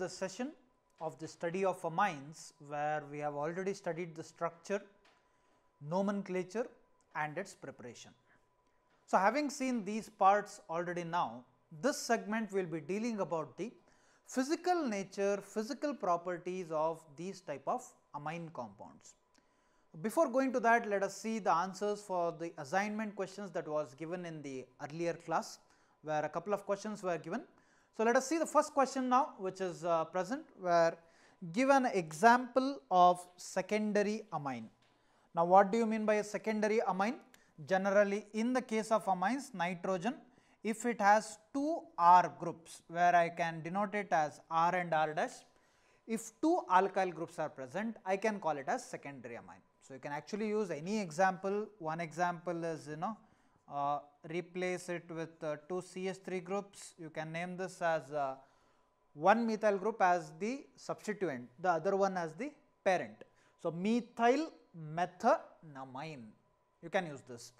the session of the study of amines where we have already studied the structure, nomenclature and its preparation. So, having seen these parts already now, this segment will be dealing about the physical nature, physical properties of these type of amine compounds. Before going to that, let us see the answers for the assignment questions that was given in the earlier class, where a couple of questions were given so, let us see the first question now which is uh, present where give an example of secondary amine. Now, what do you mean by a secondary amine? Generally in the case of amines nitrogen if it has two R groups where I can denote it as R and R dash if two alkyl groups are present I can call it as secondary amine. So, you can actually use any example one example is you know uh, replace it with uh, 2 CH3 groups. You can name this as uh, one methyl group as the substituent, the other one as the parent. So, methyl methanamine, you can use this.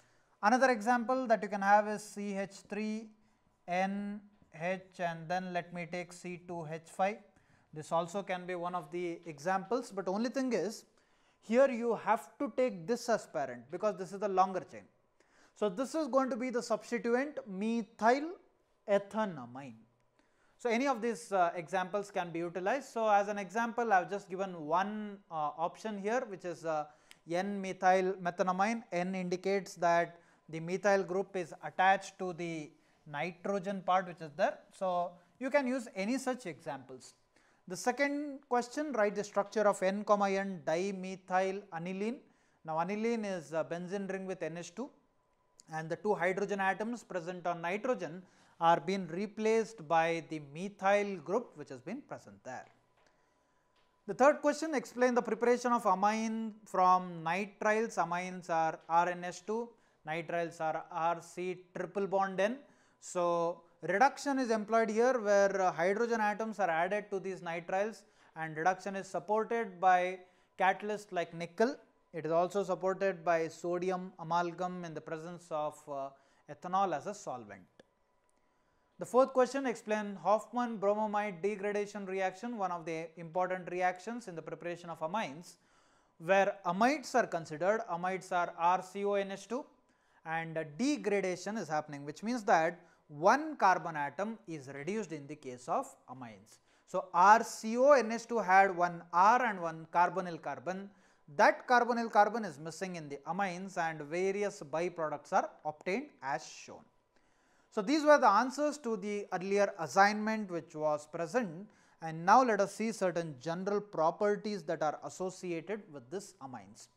Another example that you can have is CH3, NH and then let me take C2H5. This also can be one of the examples, but only thing is here you have to take this as parent because this is the longer chain. So, this is going to be the substituent methyl ethanamine. So, any of these uh, examples can be utilized. So, as an example I have just given one uh, option here which is uh, N methyl methanamine, N indicates that the methyl group is attached to the nitrogen part which is there. So, you can use any such examples. The second question write the structure of N comma N dimethyl aniline. Now, aniline is a benzene ring with NH2 and the two hydrogen atoms present on nitrogen are being replaced by the methyl group which has been present there. The third question explain the preparation of amine from nitriles, amines are rns 2 nitriles are RC triple bond N. So, reduction is employed here where uh, hydrogen atoms are added to these nitriles and reduction is supported by catalyst like nickel it is also supported by sodium amalgam in the presence of uh, ethanol as a solvent. The fourth question explain Hoffman bromamide degradation reaction, one of the important reactions in the preparation of amines, where amides are considered, amides are RCONH2 and uh, degradation is happening, which means that one carbon atom is reduced in the case of amines. So, RCONH2 had one R and one carbonyl carbon that carbonyl carbon is missing in the amines and various byproducts are obtained as shown. So, these were the answers to the earlier assignment which was present and now let us see certain general properties that are associated with these amines.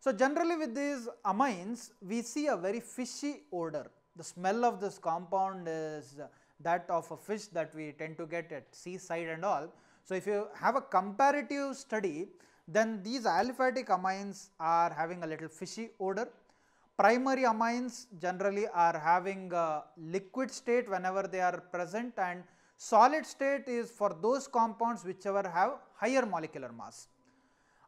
So, generally with these amines we see a very fishy odor. The smell of this compound is that of a fish that we tend to get at seaside and all. So, if you have a comparative study then these aliphatic amines are having a little fishy odor. Primary amines generally are having liquid state whenever they are present and solid state is for those compounds whichever have higher molecular mass.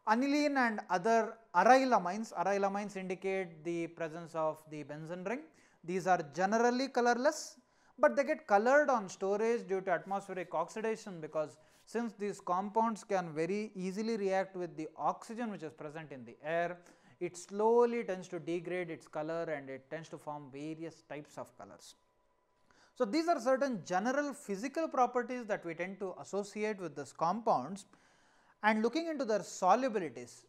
Aniline and other aryl amines, aryl amines indicate the presence of the benzene ring. These are generally colorless, but they get colored on storage due to atmospheric oxidation because since these compounds can very easily react with the oxygen which is present in the air, it slowly tends to degrade its color and it tends to form various types of colors. So, these are certain general physical properties that we tend to associate with these compounds and looking into their solubilities.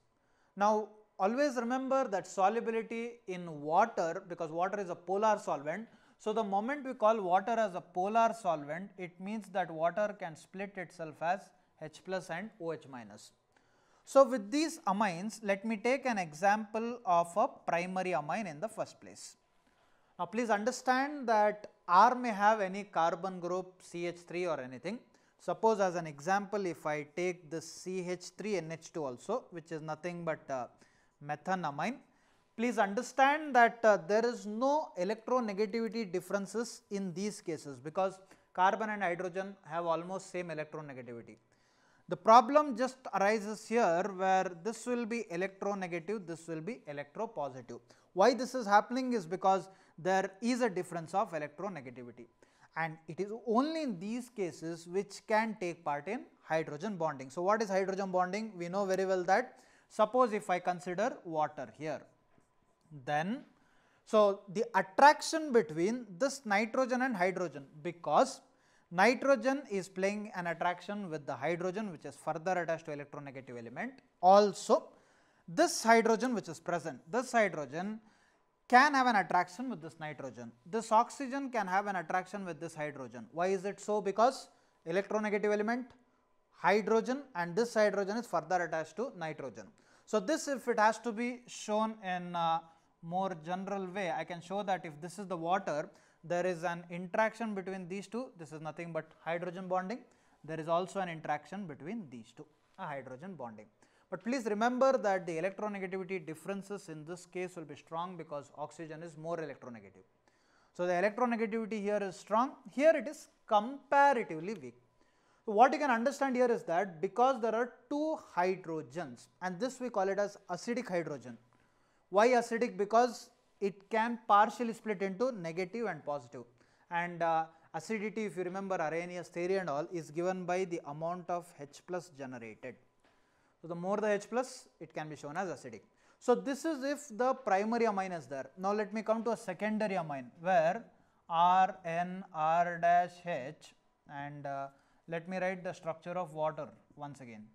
Now, always remember that solubility in water because water is a polar solvent so, the moment we call water as a polar solvent, it means that water can split itself as H plus and OH minus. So, with these amines, let me take an example of a primary amine in the first place. Now, please understand that R may have any carbon group CH3 or anything. Suppose as an example, if I take this CH3NH2 also, which is nothing but methanamine, Please understand that uh, there is no electronegativity differences in these cases because carbon and hydrogen have almost same electronegativity. The problem just arises here where this will be electronegative, this will be electropositive. Why this is happening is because there is a difference of electronegativity and it is only in these cases which can take part in hydrogen bonding. So, what is hydrogen bonding? We know very well that suppose if I consider water here then so the attraction between this nitrogen and hydrogen because nitrogen is playing an attraction with the hydrogen which is further attached to electronegative element also this hydrogen which is present this hydrogen can have an attraction with this nitrogen this oxygen can have an attraction with this hydrogen why is it so because electronegative element hydrogen and this hydrogen is further attached to nitrogen so this if it has to be shown in uh, more general way I can show that if this is the water there is an interaction between these two this is nothing but hydrogen bonding there is also an interaction between these two a hydrogen bonding. But please remember that the electronegativity differences in this case will be strong because oxygen is more electronegative. So, the electronegativity here is strong here it is comparatively weak. So, what you can understand here is that because there are two hydrogens and this we call it as acidic hydrogen why acidic? Because it can partially split into negative and positive and uh, acidity if you remember Arrhenius theory and all is given by the amount of H plus generated. So, the more the H plus it can be shown as acidic. So, this is if the primary amine is there. Now, let me come to a secondary amine where R N R dash H and uh, let me write the structure of water once again.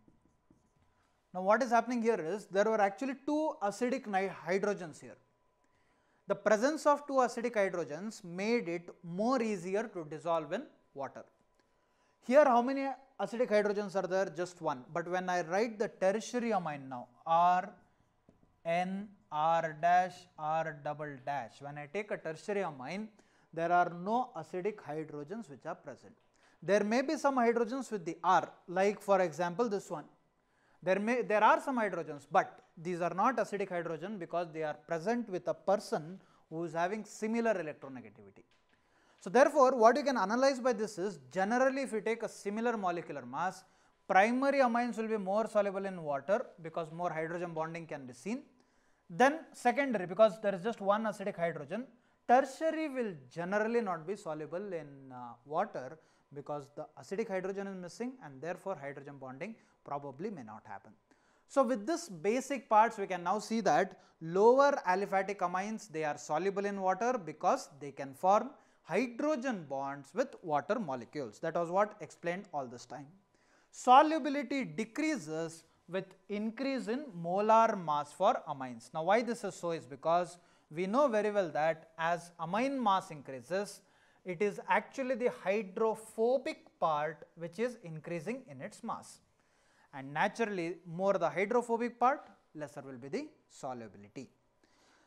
Now what is happening here is there were actually two acidic hydrogens here. The presence of two acidic hydrogens made it more easier to dissolve in water. Here how many acidic hydrogens are there? Just one. But when I write the tertiary amine now R, N, R dash, R double dash, when I take a tertiary amine, there are no acidic hydrogens which are present. There may be some hydrogens with the R like for example this one there may there are some hydrogens, but these are not acidic hydrogen because they are present with a person who is having similar electronegativity. So, therefore, what you can analyze by this is generally if you take a similar molecular mass, primary amines will be more soluble in water because more hydrogen bonding can be seen. Then secondary because there is just one acidic hydrogen, tertiary will generally not be soluble in uh, water because the acidic hydrogen is missing and therefore hydrogen bonding probably may not happen. So, with this basic parts we can now see that lower aliphatic amines they are soluble in water because they can form hydrogen bonds with water molecules that was what explained all this time. Solubility decreases with increase in molar mass for amines. Now, why this is so is because we know very well that as amine mass increases it is actually the hydrophobic part which is increasing in its mass. And naturally, more the hydrophobic part, lesser will be the solubility.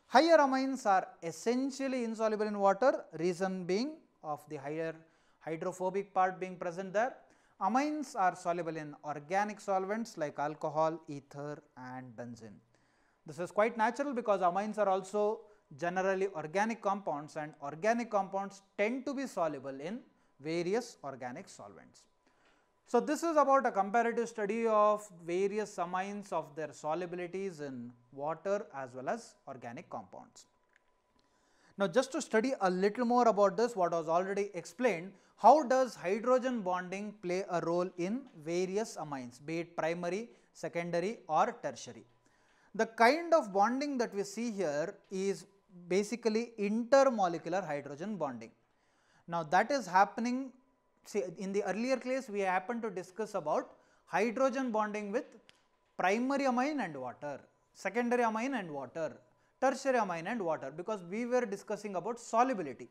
Higher amines are essentially insoluble in water, reason being of the higher hydrophobic part being present there. Amines are soluble in organic solvents like alcohol, ether and benzene. This is quite natural because amines are also generally organic compounds and organic compounds tend to be soluble in various organic solvents. So, this is about a comparative study of various amines of their solubilities in water as well as organic compounds. Now, just to study a little more about this what was already explained, how does hydrogen bonding play a role in various amines be it primary, secondary or tertiary. The kind of bonding that we see here is basically intermolecular hydrogen bonding. Now that is happening see in the earlier class we happened to discuss about hydrogen bonding with primary amine and water, secondary amine and water, tertiary amine and water because we were discussing about solubility.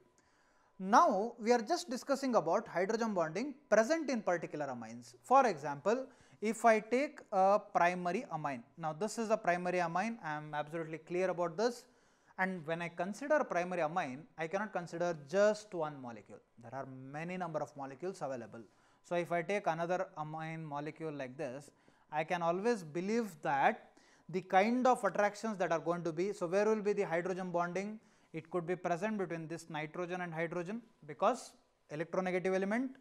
Now we are just discussing about hydrogen bonding present in particular amines. For example, if I take a primary amine, now this is a primary amine, I am absolutely clear about this. And when I consider primary amine, I cannot consider just one molecule. There are many number of molecules available. So, if I take another amine molecule like this, I can always believe that the kind of attractions that are going to be. So, where will be the hydrogen bonding? It could be present between this nitrogen and hydrogen because electronegative element,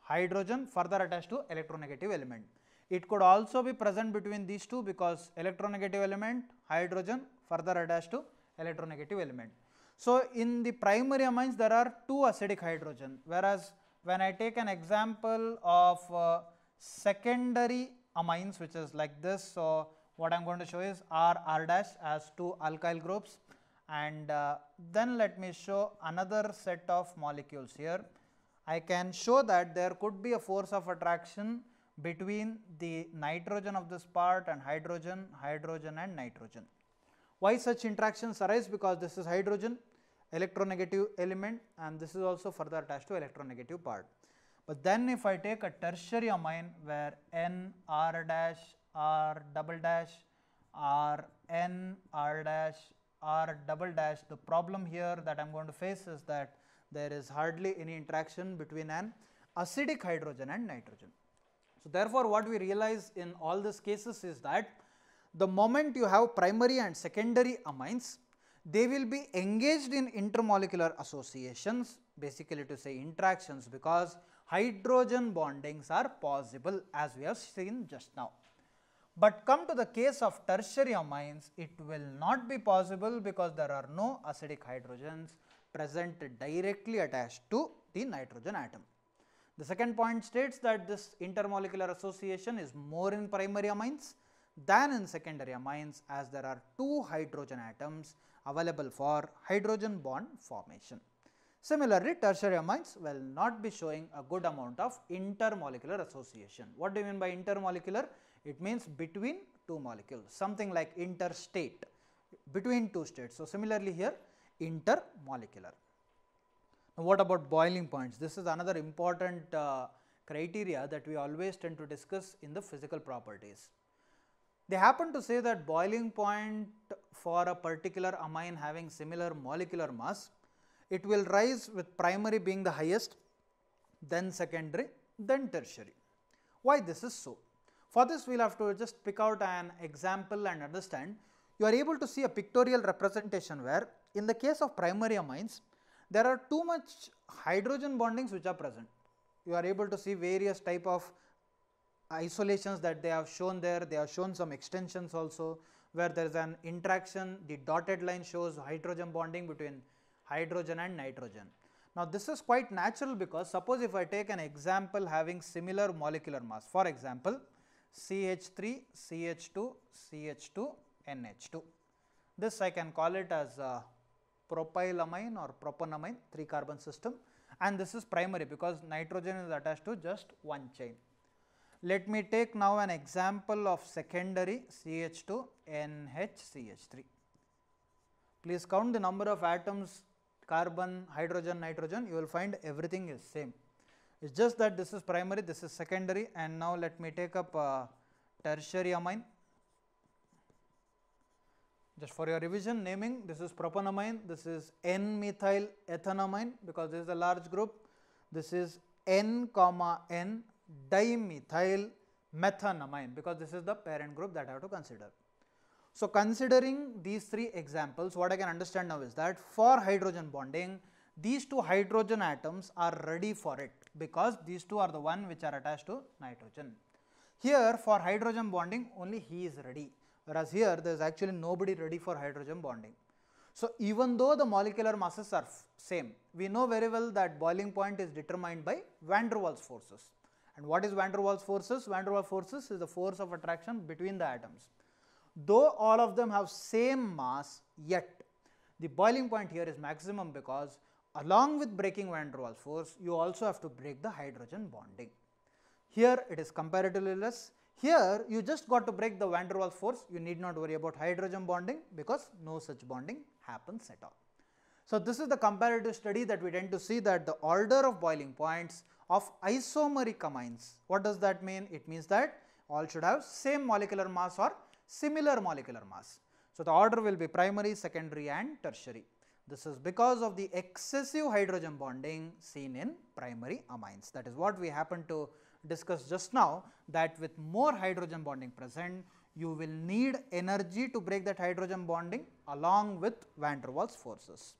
hydrogen further attached to electronegative element. It could also be present between these two because electronegative element, hydrogen further attached to electronegative element. So, in the primary amines there are two acidic hydrogen whereas when I take an example of uh, secondary amines which is like this. So, what I am going to show is R R dash as two alkyl groups and uh, then let me show another set of molecules here. I can show that there could be a force of attraction between the nitrogen of this part and hydrogen, hydrogen and nitrogen. Why such interactions arise? Because this is hydrogen electronegative element and this is also further attached to electronegative part. But then if I take a tertiary amine where N R dash R double dash R N R dash R double dash the problem here that I am going to face is that there is hardly any interaction between an acidic hydrogen and nitrogen. So, therefore, what we realize in all these cases is that the moment you have primary and secondary amines, they will be engaged in intermolecular associations basically to say interactions because hydrogen bondings are possible as we have seen just now. But come to the case of tertiary amines, it will not be possible because there are no acidic hydrogens present directly attached to the nitrogen atom. The second point states that this intermolecular association is more in primary amines than in secondary amines as there are two hydrogen atoms available for hydrogen bond formation. Similarly, tertiary amines will not be showing a good amount of intermolecular association. What do you mean by intermolecular? It means between two molecules, something like interstate, between two states. So, similarly here intermolecular. Now, what about boiling points? This is another important uh, criteria that we always tend to discuss in the physical properties. They happen to say that boiling point for a particular amine having similar molecular mass, it will rise with primary being the highest, then secondary, then tertiary. Why this is so? For this we will have to just pick out an example and understand. You are able to see a pictorial representation where in the case of primary amines, there are too much hydrogen bondings which are present. You are able to see various type of isolations that they have shown there, they have shown some extensions also where there is an interaction, the dotted line shows hydrogen bonding between hydrogen and nitrogen. Now, this is quite natural because suppose if I take an example having similar molecular mass, for example, CH3, CH2, CH2, NH2. This I can call it as propylamine or propanamine 3 carbon system and this is primary because nitrogen is attached to just one chain. Let me take now an example of secondary CH2 NHCH3. Please count the number of atoms carbon, hydrogen, nitrogen you will find everything is same. It is just that this is primary, this is secondary and now let me take up uh, tertiary amine. Just for your revision naming this is propanamine, this is N-methyl ethanamine because this is a large group, this is N comma N dimethyl methanamine because this is the parent group that I have to consider. So, considering these three examples, what I can understand now is that for hydrogen bonding, these two hydrogen atoms are ready for it because these two are the one which are attached to nitrogen. Here for hydrogen bonding only he is ready whereas here there is actually nobody ready for hydrogen bonding. So, even though the molecular masses are same, we know very well that boiling point is determined by van der Waals forces. And what is van der Waals forces? Van der Waals forces is the force of attraction between the atoms. Though all of them have same mass, yet the boiling point here is maximum because along with breaking van der Waals force, you also have to break the hydrogen bonding. Here it is comparatively less. Here you just got to break the van der Waals force, you need not worry about hydrogen bonding because no such bonding happens at all. So, this is the comparative study that we tend to see that the order of boiling points of isomeric amines. What does that mean? It means that all should have same molecular mass or similar molecular mass. So, the order will be primary, secondary and tertiary. This is because of the excessive hydrogen bonding seen in primary amines. That is what we happened to discuss just now that with more hydrogen bonding present, you will need energy to break that hydrogen bonding along with van der Waals forces.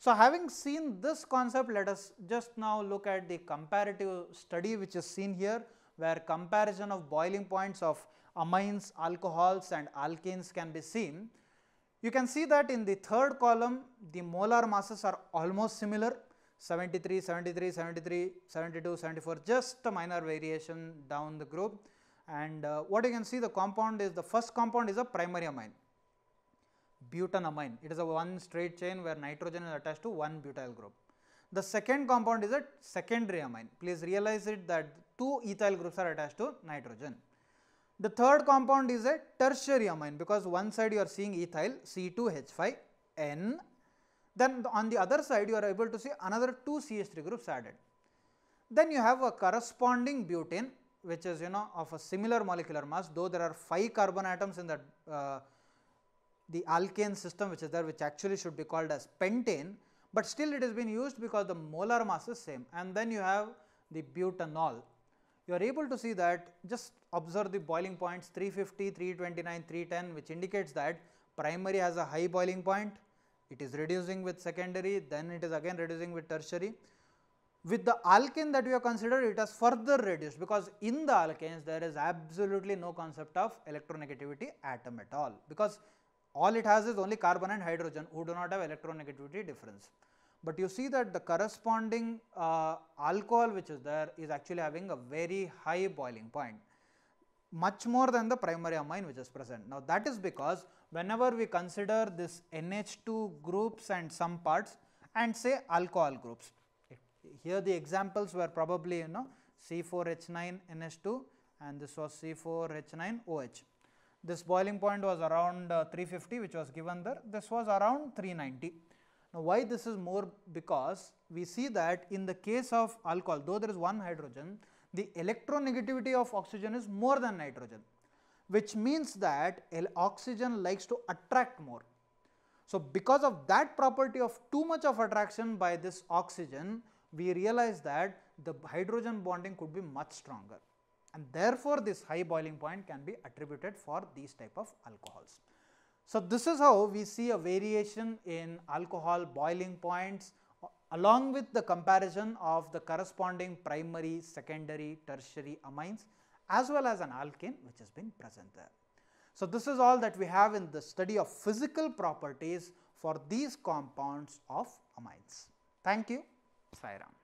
So, having seen this concept let us just now look at the comparative study which is seen here where comparison of boiling points of amines, alcohols and alkanes can be seen. You can see that in the third column the molar masses are almost similar 73, 73, 73, 72, 74 just a minor variation down the group and uh, what you can see the compound is the first compound is a primary amine butanamine. It is a one straight chain where nitrogen is attached to one butyl group. The second compound is a secondary amine. Please realize it that two ethyl groups are attached to nitrogen. The third compound is a tertiary amine because one side you are seeing ethyl C2H5N. Then on the other side you are able to see another two CH3 groups added. Then you have a corresponding butane which is you know of a similar molecular mass though there are 5 carbon atoms in that uh, the alkane system which is there which actually should be called as pentane, but still it is being used because the molar mass is same and then you have the butanol. You are able to see that just observe the boiling points 350, 329, 310 which indicates that primary has a high boiling point, it is reducing with secondary, then it is again reducing with tertiary. With the alkane that we have considered, it has further reduced because in the alkanes there is absolutely no concept of electronegativity atom at all because all it has is only carbon and hydrogen who do not have electronegativity difference. But you see that the corresponding uh, alcohol which is there is actually having a very high boiling point much more than the primary amine which is present. Now that is because whenever we consider this NH2 groups and some parts and say alcohol groups, here the examples were probably you know C4H9 NH2 and this was C4H9OH. This boiling point was around uh, 350 which was given there, this was around 390. Now, why this is more because we see that in the case of alcohol though there is one hydrogen, the electronegativity of oxygen is more than nitrogen which means that oxygen likes to attract more. So, because of that property of too much of attraction by this oxygen, we realize that the hydrogen bonding could be much stronger and therefore, this high boiling point can be attributed for these type of alcohols. So, this is how we see a variation in alcohol boiling points along with the comparison of the corresponding primary, secondary, tertiary amines as well as an alkane which has been present there. So, this is all that we have in the study of physical properties for these compounds of amines. Thank you, Sairam.